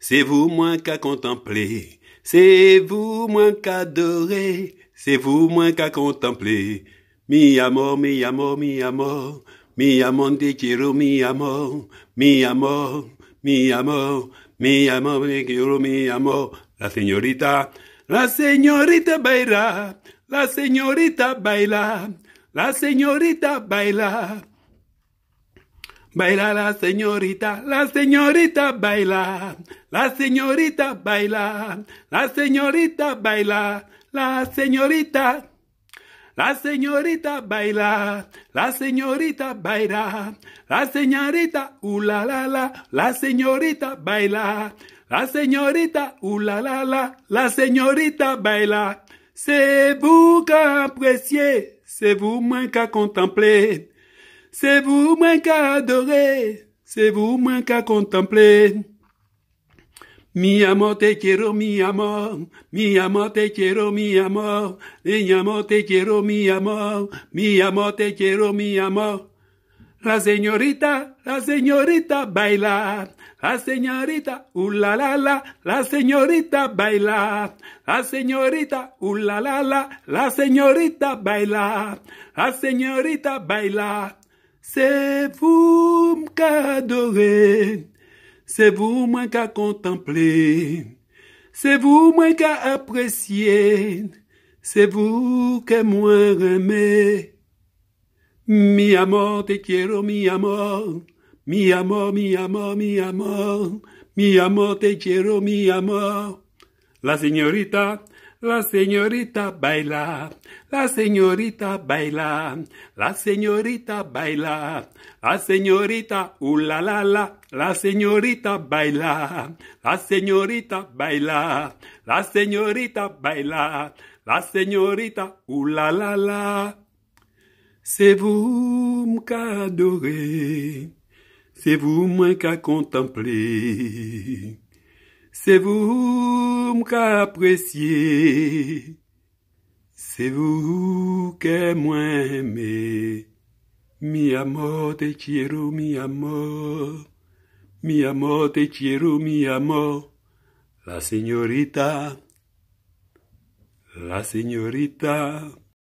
C'est vous moins qu'à contempler, c'est vous moins qu'adorer, c'est vous moins qu'à contempler. Mi amor, mi amor, mi amor, mi amor quiero, mi amor, mi amor, mi amor, mi amor quiero, mi amor. La señorita, la señorita baila, la señorita baila, la señorita baila. Baila la señorita, la señorita baila, la señorita baila, la señorita baila, la señorita. La señorita baila, la señorita baila, la señorita ou uh, la la la, señorita baila, la señorita ou uh, la la la, señorita baila. C'est vous qu'à c'est vous moins qu'à contempler. C'est vous moins qu'à adorer, c'est vous moins contempler. Mi amor te quiero, mi amor, mi amor te quiero, mi amor, mi amor te quiero, mi amor, mi amor te quiero, mi amor. La señorita, la señorita baila, la señorita, uh la la señorita baila, la señorita, uh la la la señorita baila, la señorita baila. C'est vous adorer, c'est vous moins qu'à contempler, c'est vous moins qu'à apprécier, c'est vous que moins aimer. Mi amor, te quiero, mi amor, mi amor, mi amor, mi amor, mi amor, te quiero, mi amor. La señorita la señorita baila, la señorita baila, la señorita baila, la señorita uh, la la la, señorita baila, la señorita baila, la señorita baila, la señorita uh, la C'est vous qu'adorez, c'est vous moins qu'à contempler, c'est vous Soum qu'apprécier, c'est vous que moi aimez. Mi amor, te quiero, mi amor. Mi amor, te quiero, mi amor. La señorita, la señorita.